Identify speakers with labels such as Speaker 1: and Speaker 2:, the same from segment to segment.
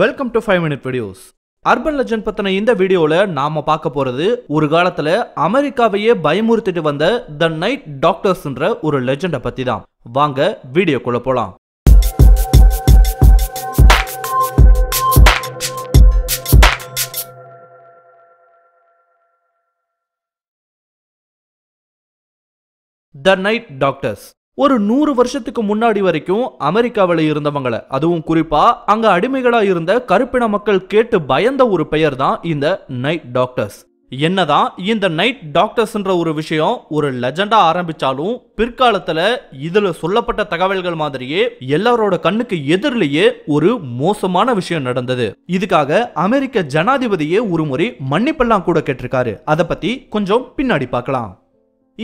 Speaker 1: welcome to five minute videos urban legend பத்தின இந்த வீடியோவில் நாம் பார்க்க போகிறது ஒரு காலத்தில் அமெரிக்காவையே பயமுறுத்திட்டு வந்த த நைட் டாக்டர்ஸ்ன்ற ஒரு லெஜண்டை பற்றி தான் வாங்க வீடியோக்குள்ளே போகலாம் த நைட் டாக்டர்ஸ் ஒரு நூறு வருஷத்துக்கு முன்னாடி வரைக்கும் அமெரிக்காவில் இருந்தவங்கள அதுவும் குறிப்பா அங்க அடிமைகளா இருந்த கருப்பின மக்கள் கேட்டு பயந்த ஒரு பெயர் தான் இந்த நைட் டாக்டர்ஸ் என்னதான் இந்த நைட் டாக்டர்ஸ்ன்ற ஒரு விஷயம் ஒரு லெஜண்டா ஆரம்பிச்சாலும் பிற்காலத்துல இதுல சொல்லப்பட்ட தகவல்கள் மாதிரியே எல்லாரோட கண்ணுக்கு எதிரிலேயே ஒரு மோசமான விஷயம் நடந்தது இதுக்காக அமெரிக்க ஜனாதிபதியே ஒரு முறை மன்னிப்பெல்லாம் கூட கேட்டிருக்காரு அதை பத்தி கொஞ்சம் பின்னாடி பார்க்கலாம்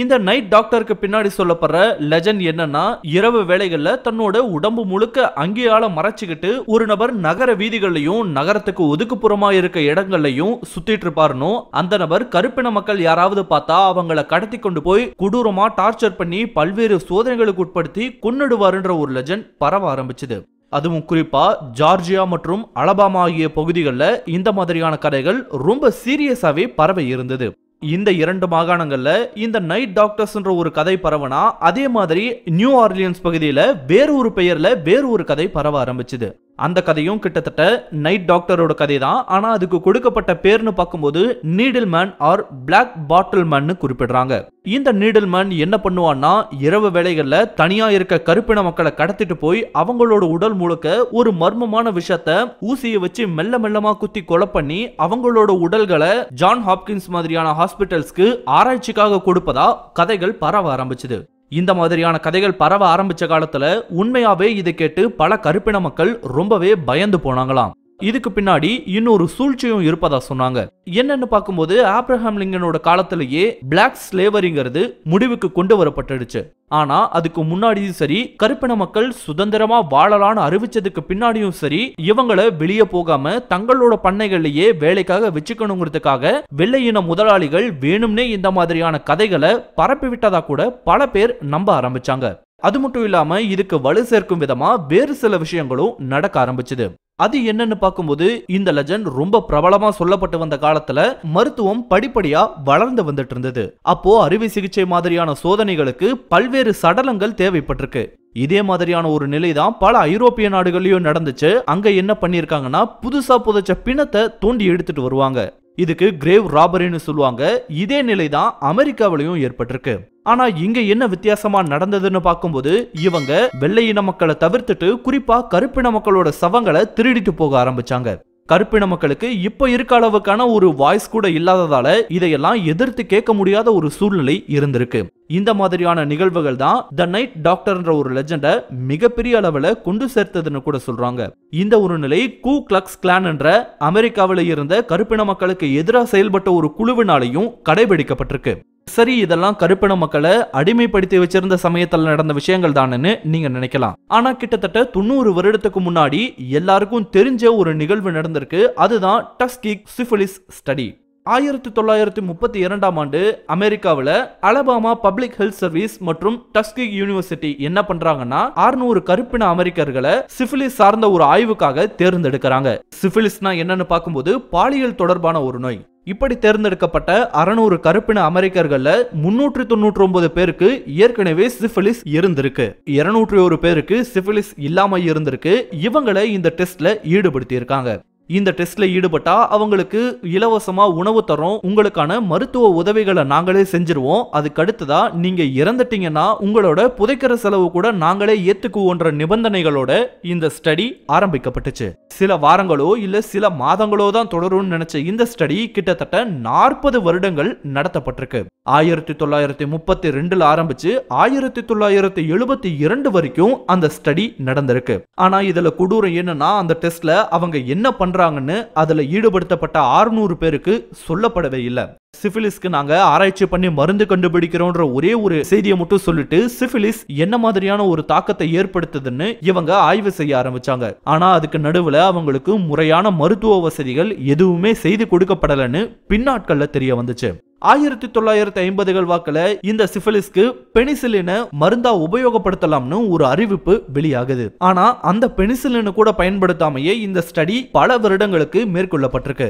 Speaker 1: இந்த நைட் டாக்டருக்கு பின்னாடி சொல்லப்படுற லெஜண்ட் என்னன்னா இரவு வேலைகள்ல தன்னோட உடம்பு முழுக்க அங்கேயால மறைச்சுக்கிட்டு ஒரு நபர் நகர வீதிகளையும் நகரத்துக்கு ஒதுக்குப்புறமா இருக்க இடங்கள்லையும் சுத்திட்டு இருப்பாருனும் அந்த நபர் கருப்பின மக்கள் யாராவது பார்த்தா அவங்கள கடத்தி கொண்டு போய் கொடூரமா டார்ச்சர் பண்ணி பல்வேறு சோதனைகளுக்கு உட்படுத்தி கொன்னிடுவாருன்ற ஒரு லெஜண்ட் பரவ ஆரம்பிச்சது அதுவும் குறிப்பா ஜார்ஜியா மற்றும் அலபாமா ஆகிய பகுதிகளில் இந்த மாதிரியான கதைகள் ரொம்ப சீரியஸாவே பரவ இருந்தது இந்த இரண்டு மாகாணங்கள்ல இந்த நைட் டாக்டர்ஸ்ன்ற ஒரு கதை பரவனா அதே மாதிரி நியூ ஆர்லியன்ஸ் பகுதியில வேறு ஒரு பெயர்ல வேறு ஒரு கதை பரவ ஆரம்பிச்சுது அந்த கதையும் கிட்டத்தட்ட நைட் டாக்டரோட கதை தான் ஆனால் அதுக்கு கொடுக்கப்பட்ட பேர்னு பார்க்கும்போது needle man or black bottle மேன்னு குறிப்பிடுறாங்க இந்த நீடில் மேன் என்ன பண்ணுவான்னா இரவு வேலைகளில் தனியாக இருக்க கருப்பின மக்களை கடத்திட்டு போய் அவங்களோட உடல் முழுக்க ஒரு மர்மமான விஷயத்த ஊசியை வச்சு மெல்ல மெல்லமா குத்தி கொலை பண்ணி அவங்களோட உடல்களை ஜான் ஹாப்கின்ஸ் மாதிரியான ஹாஸ்பிட்டல்ஸ்க்கு ஆராய்ச்சிக்காக கொடுப்பதா கதைகள் பரவ ஆரம்பிச்சது இந்த மாதிரியான கதைகள் பரவ ஆரம்பிச்ச காலத்துல உண்மையாவே இதை கேட்டு பல கருப்பின மக்கள் ரொம்பவே பயந்து போனாங்களாம் இதுக்கு பின்னாடி இன்னொரு சூழ்ச்சியும் இருப்பதா சொன்னாங்க என்னன்னு பார்க்கும்போது ஆப்ரஹாம் லிங்கனோட காலத்திலேயே பிளாக் ஸ்லேவரிங்கிறது முடிவுக்கு கொண்டு வரப்பட்டுடுச்சு ஆனா அதுக்கு முன்னாடியும் சரி கருப்பின மக்கள் சுதந்திரமா வாழலான்னு அறிவிச்சதுக்கு பின்னாடியும் சரி இவங்கள வெளியே போகாம தங்களோட பண்ணைகள்லயே வேலைக்காக வச்சுக்கணுங்கிறதுக்காக வெள்ளையின முதலாளிகள் வேணும்னே இந்த மாதிரியான கதைகளை பரப்பி விட்டதா கூட பல பேர் நம்ப ஆரம்பிச்சாங்க அது மட்டும் இல்லாம இதுக்கு வலு சேர்க்கும் விதமா வேறு சில விஷயங்களும் நடக்க ஆரம்பிச்சது அது என்னன்னு பார்க்கும்போது இந்த லெஜண்ட் ரொம்ப பிரபலமா சொல்லப்பட்டு வந்த காலத்துல மருத்துவம் படிப்படியா வளர்ந்து வந்துட்டு இருந்தது அப்போ அறுவை சிகிச்சை மாதிரியான சோதனைகளுக்கு பல்வேறு சடலங்கள் தேவைப்பட்டிருக்கு இதே மாதிரியான ஒரு நிலை தான் பல ஐரோப்பிய நாடுகள்லயும் நடந்துச்சு அங்க என்ன பண்ணிருக்காங்கன்னா புதுசா புதைச்ச பிணத்தை தோண்டி எடுத்துட்டு வருவாங்க இதுக்கு கிரேவ் ராபரின்னு சொல்லுவாங்க இதே நிலை தான் அமெரிக்காவிலையும் ஏற்பட்டிருக்கு ஆனா இங்க என்ன வித்தியாசமா நடந்ததுன்னு பார்க்கும்போது இவங்க வெள்ளையின மக்களை தவிர்த்துட்டு குறிப்பா கருப்பின மக்களோட சவங்களை திருடிட்டு போக ஆரம்பிச்சாங்க கருப்பின மக்களுக்கு இப்போ இருக்க அளவுக்கான ஒரு வாய்ஸ் கூட இல்லாததால இதையெல்லாம் எதிர்த்து கேட்க முடியாத ஒரு சூழ்நிலை இருந்திருக்கு இந்த மாதிரியான நிகழ்வுகள் தான் த நைட் டாக்டர்ன்ற ஒரு லெஜண்டை மிகப்பெரிய அளவில் கொண்டு சேர்த்ததுன்னு கூட சொல்றாங்க இந்த ஒரு நிலை கூ கிளக்ஸ் கிளான் என்ற அமெரிக்காவில் இருந்த கருப்பின மக்களுக்கு எதிராக செயல்பட்ட ஒரு குழுவினாலையும் கடைபிடிக்கப்பட்டிருக்கு சரி இதெல்லாம் கருப்பின மக்களை அடிமைப்படுத்தி வச்சிருந்த சமயத்தில் நடந்த விஷயங்கள் தானன்னு நீங்க நினைக்கலாம் ஆனா கிட்டத்தட்ட தொண்ணூறு வருடத்துக்கு முன்னாடி எல்லாருக்கும் தெரிஞ்ச ஒரு நிகழ்வு நடந்திருக்கு அதுதான் டஸ்கிக் சிபிலிஸ் ஸ்டடி ஆயிரத்தி தொள்ளாயிரத்தி முப்பத்தி இரண்டாம் ஆண்டு அமெரிக்காவில் அலபாமா பப்ளிக் ஹெல்த் சர்வீஸ் மற்றும் டஸ்கி யூனிவர்சிட்டி என்ன பண்றாங்கன்னா அறுநூறு கருப்பின அமெரிக்கர்களை சிபிலிஸ் சார்ந்த ஒரு ஆய்வுக்காக தேர்ந்தெடுக்கிறாங்க சிபிலிஸ்னா என்னன்னு பார்க்கும்போது பாலியல் தொடர்பான ஒரு நோய் இப்படி தேர்ந்தெடுக்கப்பட்ட அறநூறு கருப்பின அமெரிக்கர்கள் முன்னூற்றி தொண்ணூற்றி ஒன்பது பேருக்கு ஏற்கனவே சிபிலிஸ் இருந்திருக்கு இருநூற்றி ஒரு பேருக்கு சிபிலிஸ் இல்லாம இருந்திருக்கு இவங்களை இந்த டெஸ்ட்ல ஈடுபடுத்தி இருக்காங்க இந்த டெஸ்ட்ல ஈடுபட்டா அவங்களுக்கு இலவசமா உணவு தரோம் உங்களுக்கான மருத்துவ உதவிகளை நாங்களே செஞ்சிருவோம் அதுக்கு அடுத்ததா நீங்க இறந்துட்டீங்கன்னா உங்களோட புதைக்கிற செலவு கூட நாங்களே ஏத்துக்குவோன்ற நிபந்தனைகளோட இந்த ஸ்டடி ஆரம்பிக்கப்பட்டுச்சு சில வாரங்களோ இல்ல சில மாதங்களோ தான் தொடரும்னு நினைச்ச இந்த ஸ்டடி கிட்டத்தட்ட நாற்பது வருடங்கள் நடத்தப்பட்டிருக்கு ஆயிரத்தி தொள்ளாயிரத்தி முப்பத்தி ரெண்டுல ஆரம்பிச்சு ஆயிரத்தி தொள்ளாயிரத்தி எழுபத்தி இரண்டு வரைக்கும் அந்த ஸ்டடி நடந்திருக்கு ஆனா இதுல கொடூரம் என்னன்னா அந்த டெஸ்ட்ல அவங்க என்ன பண்ற பண்றாங்கன்னு அதுல ஈடுபடுத்தப்பட்ட ஆறுநூறு பேருக்கு சொல்லப்படவே இல்லை சிஃபிலிஸ்க்கு நாங்க ஆராய்ச்சி பண்ணி மருந்து கண்டுபிடிக்கிறோன்ற ஒரே ஒரு செய்தியை மட்டும் சொல்லிட்டு சிஃபிலிஸ் என்ன மாதிரியான ஒரு தாக்கத்தை ஏற்படுத்துதுன்னு இவங்க ஆய்வு செய்ய ஆரம்பிச்சாங்க ஆனா அதுக்கு நடுவுல அவங்களுக்கு முறையான மருத்துவ வசதிகள் எதுவுமே செய்து கொடுக்கப்படலன்னு பின்னாட்கள்ல தெரிய வந்துச்சு ஆயிரத்தி தொள்ளாயிரத்தி ஐம்பதுகள் வாக்கில் இந்த சிஃபிலிஸ்க்கு பெனிசிலின மருந்தா உபயோகப்படுத்தலாம்னு ஒரு அறிவிப்பு வெளியாகுது ஆனா அந்த பெனிசிலின கூட பயன்படுத்தாமையே இந்த ஸ்டடி பல வருடங்களுக்கு மேற்கொள்ளப்பட்டிருக்கு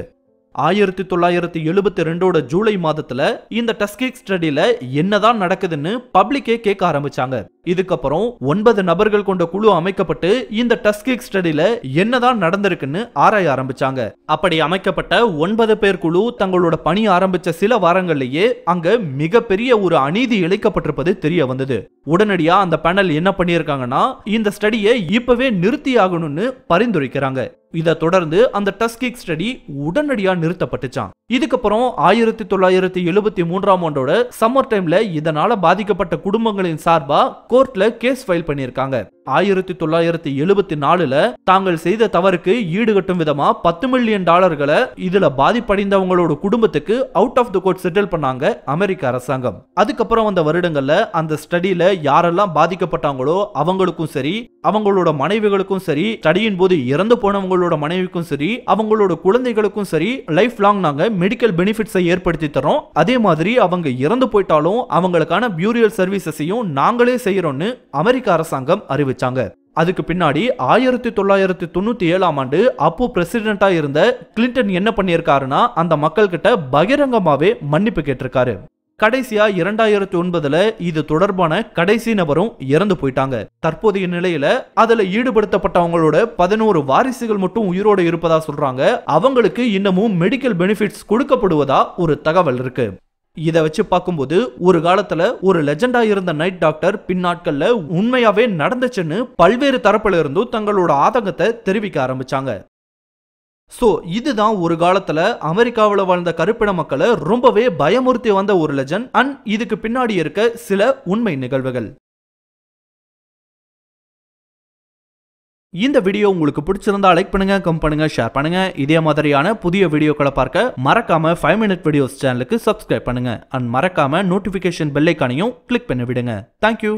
Speaker 1: ஆயிரத்தி தொள்ளாயிரத்தி எழுபத்தி ரெண்டோட ஜூலை மாதத்துல இந்த டஸ்கிக் ஸ்டடியில என்னதான் நடக்குதுன்னு பப்ளிக்கே கேட்க ஆரம்பிச்சாங்க இதுக்கப்புறம் ஒன்பது நபர்கள் கொண்ட குழு அமைக்கப்பட்டு இந்த டஸ்கிக் ஸ்டடியில என்னதான் நடந்திருக்குன்னு ஆராய ஆரம்பிச்சாங்க அப்படி அமைக்கப்பட்ட ஒன்பது பேர் குழு தங்களோட பணி ஆரம்பிச்ச சில வாரங்கள்லேயே அங்க மிகப்பெரிய ஒரு அநீதி இழைக்கப்பட்டிருப்பது தெரிய வந்தது உடனடியா அந்த பேனல் என்ன பண்ணியிருக்காங்கன்னா இந்த ஸ்டடியை இப்பவே நிறுத்தி ஆகணும்னு பரிந்துரைக்கிறாங்க இதை தொடர்ந்து அந்த டஸ்கிக் ஸ்டடி உடனடியா நிறுத்தப்பட்டுச்சான் இதுக்கப்புறம் ஆயிரத்தி தொள்ளாயிரத்தி எழுபத்தி மூன்றாம் ஆண்டோட சம்மர் டைம்ல இதனால பாதிக்கப்பட்ட குடும்பங்களின் சார்பா கோர்ட்ல கேஸ் ஃபைல் பண்ணியிருக்காங்க ஆயிரத்தி தொள்ளாயிரத்தி எழுபத்தி நாலுல தாங்கள் செய்த தவறுக்கு ஈடுகட்டும் விதமா பத்து மில்லியன் டாலர்களை இதுல பாதிப்படைந்தவங்களோட குடும்பத்துக்கு out of the court settle பண்ணாங்க அமெரிக்க அரசாங்கம் அதுக்கப்புறம் அந்த வருடங்கள்ல அந்த ஸ்டடியில யாரெல்லாம் பாதிக்கப்பட்டாங்களோ அவங்களுக்கும் சரி அவங்களோட மனைவிகளுக்கும் சரி ஸ்டடியின் போது இறந்து போனவங்களோட மனைவிக்கும் சரி அவங்களோட குழந்தைகளுக்கும் சரி லைஃப் லாங் நாங்க மெடிக்கல் பெனிஃபிட்ஸை ஏற்படுத்தி தரோம் அதே மாதிரி அவங்க இறந்து போயிட்டாலும் அவங்களுக்கான பியூரியல் சர்வீசஸையும் நாங்களே செய்யறோம்னு அமெரிக்க அரசாங்கம் அறிவிச்சு ஆரம்பிச்சாங்க அதுக்கு பின்னாடி ஆயிரத்தி தொள்ளாயிரத்தி தொண்ணூத்தி ஏழாம் ஆண்டு அப்போ பிரசிடென்டா இருந்த கிளின்டன் என்ன பண்ணியிருக்காருன்னா அந்த மக்கள் கிட்ட பகிரங்கமாவே மன்னிப்பு கேட்டிருக்காரு கடைசியா இரண்டாயிரத்தி ஒன்பதுல இது தொடர்பான கடைசி நபரும் இறந்து போயிட்டாங்க தற்போதைய நிலையில அதுல ஈடுபடுத்தப்பட்டவங்களோட பதினோரு வாரிசுகள் மட்டும் உயிரோடு இருப்பதா சொல்றாங்க அவங்களுக்கு இன்னமும் மெடிக்கல் பெனிஃபிட்ஸ் கொடுக்கப்படுவதா ஒரு தகவல் இருக்கு இதை வச்சு பார்க்கும்போது ஒரு காலத்துல ஒரு லெஜெண்டா இருந்த நைட் டாக்டர் பின்னாட்கள்ல உண்மையாவே நடந்துச்சுன்னு பல்வேறு தரப்புல இருந்தும் தங்களோட ஆதங்கத்தை தெரிவிக்க ஆரம்பிச்சாங்க ஸோ இதுதான் ஒரு காலத்தில் அமெரிக்காவில் வாழ்ந்த கருப்பின மக்களை ரொம்பவே பயமுறுத்தி வந்த ஒரு லெஜன் அண்ட் இதுக்கு பின்னாடி இருக்க சில உண்மை நிகழ்வுகள் இந்த வீடியோ உங்களுக்கு பிடிச்சிருந்தா லைக் பண்ணுங்க கம் பண்ணுங்க ஷேர் பண்ணுங்க இதே மாதிரியான புதிய வீடியோக்களை பார்க்க மறக்காம ஃபைவ் மினிட் வீடியோஸ் சேனலுக்கு சப்ஸ்கிரைப் பண்ணுங்க அண்ட் மறக்காம நோட்டிபிகேஷன் பெல்லைக்கானையும் கிளிக் பண்ணி விடுங்க தேங்க்யூ